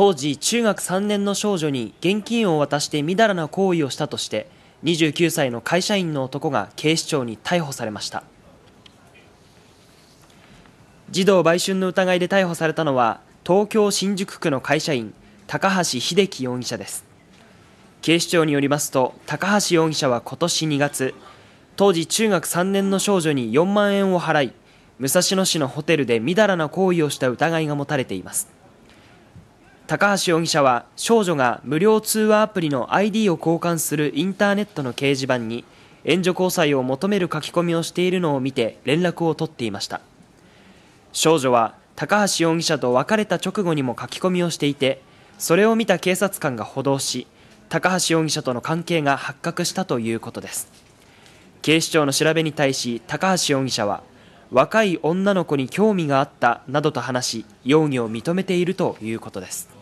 当時中学3年の少女に現金を渡してみだらな行為をしたとして29歳の会社員の男が警視庁に逮捕されました児童売春の疑いで逮捕されたのは東京新宿区の会社員高橋秀樹容疑者です警視庁によりますと高橋容疑者は今年2月当時中学3年の少女に4万円を払い武蔵野市のホテルでみだらな行為をした疑いが持たれています高橋容疑者は少女が無料通話アプリの ID を交換するインターネットの掲示板に援助交際を求める書き込みをしているのを見て連絡を取っていました少女は高橋容疑者と別れた直後にも書き込みをしていてそれを見た警察官が補導し高橋容疑者との関係が発覚したということです警視庁の調べに対し高橋容疑者は若い女の子に興味があったなどと話し容疑を認めているということです